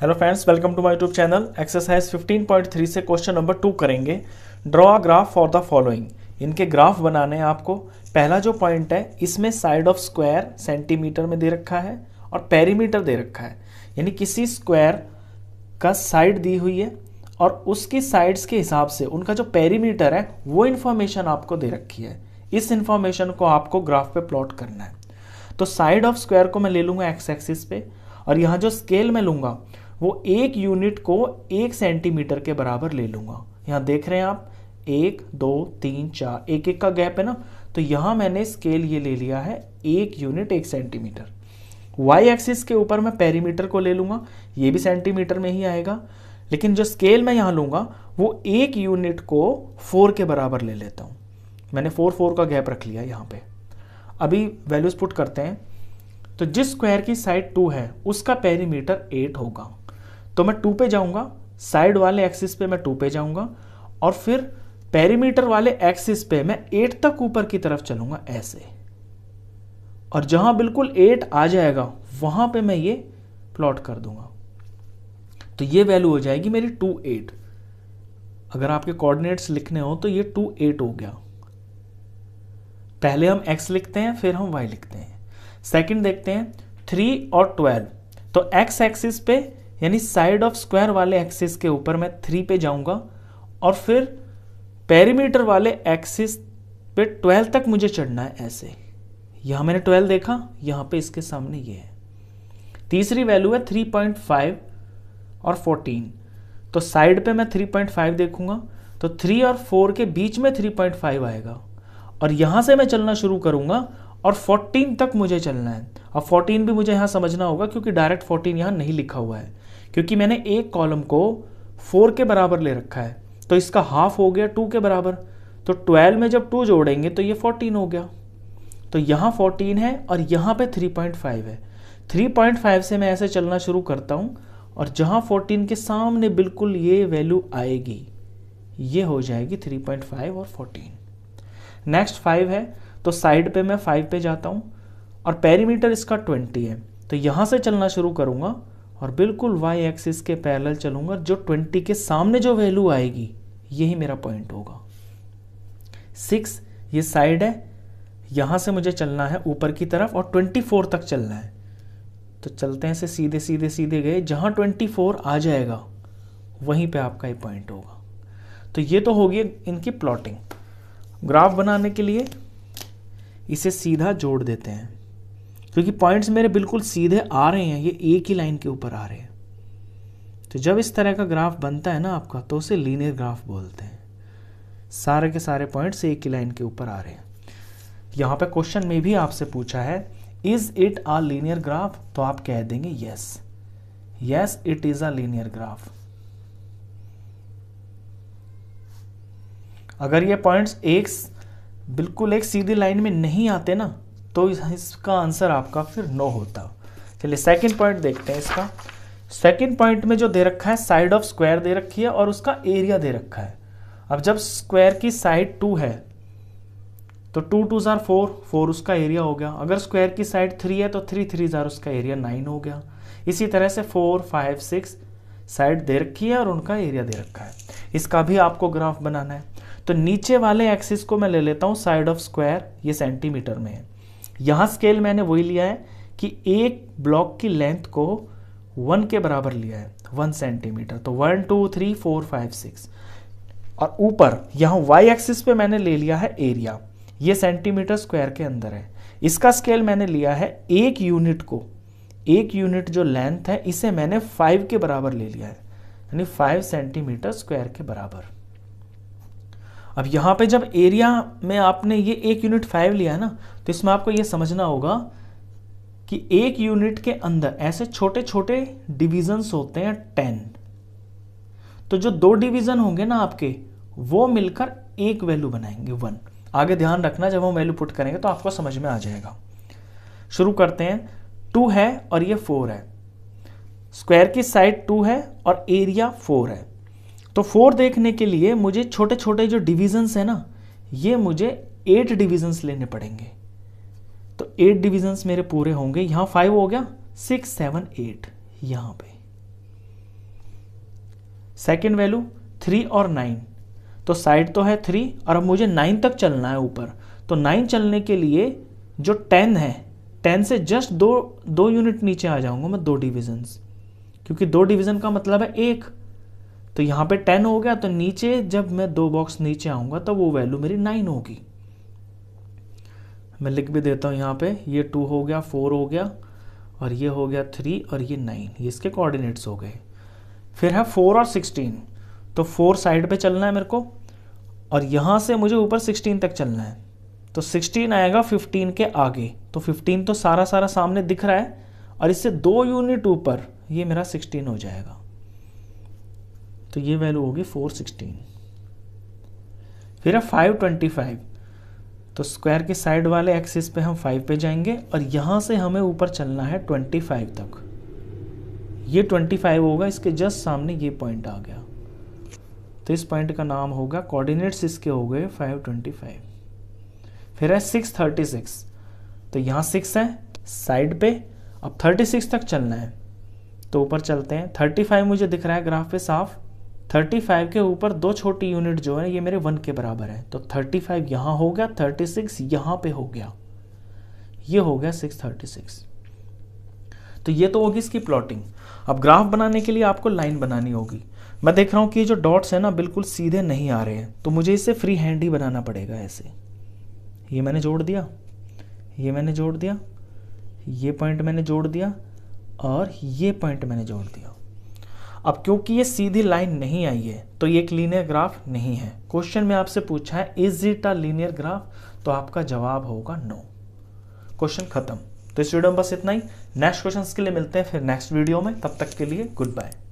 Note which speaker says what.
Speaker 1: hello friends welcome to my YouTube channel exercise 15.3 से question number two करेंगे draw a graph for the following इनके graph बनाने हैं आपको पहला जो पॉइंट है इसमें साइड ऑफ स्क्वायर सेंटीमीटर में दे रखा है और पेरीमीटर दे रखा है यानी किसी स्क्वायर का साइड दी हुई है और उसकी साइड्स के हिसाब से उनका जो पेरीमीटर है वो इन्फॉर्मेशन आपको दे रखी है इस इन्फॉर्मेशन को आपको ग्राफ पे प्लॉट करना है तो साइड ऑफ स्क्वायर को मैं ले लूँगा एक्स एक्सिस पे और यहाँ जो स्केल मैं लूँगा वो एक यूनिट को एक सेंटीमीटर के बराबर ले लूँगा यहाँ देख रहे हैं आप एक दो तीन चार एक एक का गैप है ना तो यहाँ मैंने स्केल ये ले लिया है एक यूनिट एक सेंटीमीटर वाई एक्सिस के ऊपर मैं पेरीमीटर को ले लूँगा ये भी सेंटीमीटर में ही आएगा लेकिन जो स्केल मैं यहाँ लूँगा वो एक यूनिट को फोर के बराबर ले लेता हूँ मैंने फोर फोर का गैप रख लिया यहाँ पे अभी वैल्यूज पुट करते हैं तो जिस स्क्वायर की साइड टू है उसका पेरीमीटर एट होगा तो मैं टू पे जाऊंगा साइड वाले एक्सिस पे मैं टू पे जाऊंगा और फिर पेरीमीटर वाले एक्सिस पे मैं एट तक ऊपर की तरफ चलूंगा ऐसे और जहां बिल्कुल एट आ जाएगा वहां पे मैं ये प्लॉट कर दूंगा तो ये वैल्यू हो जाएगी मेरी टू एट अगर आपके कोऑर्डिनेट्स लिखने हो तो ये टू एट हो गया पहले हम एक्स लिखते हैं फिर हम वाई लिखते हैं सेकंड देखते हैं थ्री और ट्वेल्व तो एक्स एक्सिस पे यानी साइड ऑफ स्क्वायर वाले एक्सिस के ऊपर मैं थ्री पे जाऊंगा और फिर पेरीमीटर वाले एक्सिस पे ट्वेल्व तक मुझे चढ़ना है ऐसे यहाँ मैंने ट्वेल्व देखा यहाँ पे इसके सामने ये है तीसरी वैल्यू है थ्री पॉइंट फाइव और फोर्टीन तो साइड पे मैं थ्री पॉइंट फाइव देखूंगा तो थ्री और फोर के बीच में थ्री पॉइंट फाइव आएगा और यहां से मैं चलना शुरू करूंगा और 14 तक मुझे चलना है और 14 भी मुझे यहाँ समझना होगा क्योंकि डायरेक्ट 14 यहाँ नहीं लिखा हुआ है क्योंकि मैंने एक कॉलम को फोर के बराबर ले रखा है तो इसका हाफ हो गया टू के बराबर तो ट्वेल्व में जब टू जोड़ेंगे तो ये फोर्टीन हो गया तो यहाँ फोर्टीन है और यहाँ पे थ्री पॉइंट फाइव है थ्री पॉइंट फाइव से मैं ऐसे चलना शुरू करता हूँ और जहाँ फोर्टीन के सामने बिल्कुल ये वैल्यू आएगी ये हो जाएगी थ्री पॉइंट फाइव और फोर्टीन नेक्स्ट फाइव है तो साइड पे मैं फाइव पे जाता हूँ और पेरीमीटर इसका ट्वेंटी है तो यहाँ से चलना शुरू करूँगा और बिल्कुल वाई एक्सिस के पैरेलल चलूँगा जो ट्वेंटी के सामने जो वैल्यू आएगी यही मेरा पॉइंट होगा सिक्स ये साइड है यहाँ से मुझे चलना है ऊपर की तरफ और ट्वेंटी फोर तक चलना है तो चलते हैं से सीधे सीधे सीधे गए जहाँ ट्वेंटी फोर आ जाएगा वहीं पे आपका ये पॉइंट होगा तो ये तो होगी इनकी प्लॉटिंग ग्राफ बनाने के लिए इसे सीधा जोड़ देते हैं क्योंकि पॉइंट्स मेरे बिल्कुल सीधे आ रहे हैं ये एक ही लाइन के ऊपर आ रहे हैं तो जब इस तरह का ग्राफ बनता है ना आपका तो उसे लीनियर ग्राफ बोलते हैं सारे के सारे पॉइंट्स एक ही लाइन के ऊपर आ रहे हैं यहाँ पे क्वेश्चन में भी आपसे पूछा है is it a linear graph तो आप कह देंगे yes yes it is a linear graph अगर ये पॉइंट्स एक बिल्कुल एक सीधी लाइन में नहीं आते ना तो इसका आंसर आपका फिर नो होता चलिए सेकेंड पॉइंट देखते हैं इसका सेकेंड पॉइंट में जो दे रखा है साइड ऑफ स्क्वायर दे रखी है और उसका एरिया दे रखा है अब जब स्क्वायर की साइड टू है तो टू टू ज़ार फोर फोर उसका एरिया हो गया अगर स्क्वायर की साइड थ्री है तो थ्री थ्री ज़ार उसका एरिया नाइन हो गया इसी तरह से फोर फाइव सिक्स साइड दे रखी है और उनका एरिया दे रखा है इसका भी आपको ग्राफ बनाना है तो नीचे वाले एक्सिस को मैं ले लेता हूँ साइड ऑफ स्क्वायर ये सेंटीमीटर में है यहां स्केल मैंने वही लिया है कि एक ब्लॉक की लेंथ को वन के बराबर लिया है वन सेंटीमीटर तो one two three four five six और ऊपर यहां वाई एक्सिस पे मैंने ले लिया है एरिया ये सेंटीमीटर स्क्वायर के अंदर है इसका स्केल मैंने लिया है एक यूनिट को एक यूनिट जो लेंथ है इसे मैंने फाइव के बराबर ले लिया है यानी फाइव सेंटीमीटर स्क्वायर के बराबर अब यहाँ पे जब एरिया में आपने ये एक यूनिट फाइव लिया है ना तो इसमें आपको ये समझना होगा कि एक यूनिट के अंदर ऐसे छोटे छोटे डिविजन्स होते हैं टेन तो जो दो डिवीजन होंगे ना आपके वो मिलकर एक वैल्यू बनाएंगे वन आगे ध्यान रखना जब हम वैल्यू पुट करेंगे तो आपको समझ में आ जाएगा शुरू करते हैं टू है और ये फोर है स्क्वायर की साइड टू है और एरिया फोर है तो फोर देखने के लिए मुझे छोटे छोटे जो डिविजन्स हैं ना ये मुझे एट डिविजन्स लेने पड़ेंगे तो एट डिविजन्स मेरे पूरे होंगे यहाँ फाइव हो गया सिक्स सेवन एट यहाँ पे सेकेंड वैल्यू थ्री और नाइन तो साइड तो है थ्री और अब मुझे नाइन तक चलना है ऊपर तो नाइन चलने के लिए जो टेन है टेन से जस्ट दो दो यूनिट नीचे आ जाऊंगा मैं दो डिविजन्स क्योंकि दो डिविजन का मतलब है एक तो यहाँ पे टेन हो गया तो नीचे जब मैं दो बॉक्स नीचे आऊँगा तो वो वैल्यू मेरी नाइन होगी मैं लिख भी देता हूँ यहाँ पे ये टू हो गया फोर हो गया और ये हो गया थ्री और ये नाइन ये इसके कोऑर्डिनेट्स हो गए फिर है फोर और सिक्सटीन तो फोर साइड पे चलना है मेरे को और यहाँ से मुझे ऊपर सिक्सटीन तक चलना है तो सिक्सटीन आएगा फिफ्टीन के आगे तो फिफ्टीन तो सारा सारा सामने दिख रहा है और इससे दो यूनिट ऊपर ये मेरा सिक्सटीन हो जाएगा तो ये वैल्यू होगी फोर सिक्सटीन फिर अब फाइव ट्वेंटी फाइव तो स्क्वायर के साइड वाले एक्सिस पे हम फाइव पे जाएंगे और यहाँ से हमें ऊपर चलना है ट्वेंटी फाइव तक ये ट्वेंटी फाइव होगा इसके जस्ट सामने ये पॉइंट आ गया तो इस पॉइंट का नाम होगा कोऑर्डिनेट्स इसके हो गए फाइव ट्वेंटी फाइव फिर है सिक्स थर्टी सिक्स तो यहाँ सिक्स है साइड पे अब थर्टी सिक्स तक चलना है तो ऊपर चलते हैं थर्टी फाइव मुझे दिख रहा है ग्राफ पे साफ 35 के ऊपर दो छोटी यूनिट जो है ये मेरे वन के बराबर है तो 35 फाइव यहाँ हो गया 36 सिक्स यहाँ पर हो गया ये हो गया 636 तो ये तो होगी इसकी प्लॉटिंग अब ग्राफ बनाने के लिए आपको लाइन बनानी होगी मैं देख रहा हूँ कि ये जो डॉट्स हैं ना बिल्कुल सीधे नहीं आ रहे हैं तो मुझे इसे फ्री हैंड ही बनाना पड़ेगा ऐसे ये मैंने जोड़ दिया ये मैंने जोड़ दिया ये पॉइंट मैंने जोड़ दिया और ये पॉइंट मैंने जोड़ दिया अब क्योंकि ये सीधी लाइन नहीं आई है तो ये एक लीनियर ग्राफ नहीं है क्वेश्चन में आपसे पूछा है is it a linear graph तो आपका जवाब होगा नो क्वेश्चन खत्म तो इस वीडियो में बस इतना ही नेक्स्ट क्वेश्चन के लिए मिलते हैं फिर नेक्स्ट वीडियो में तब तक के लिए गुड बाय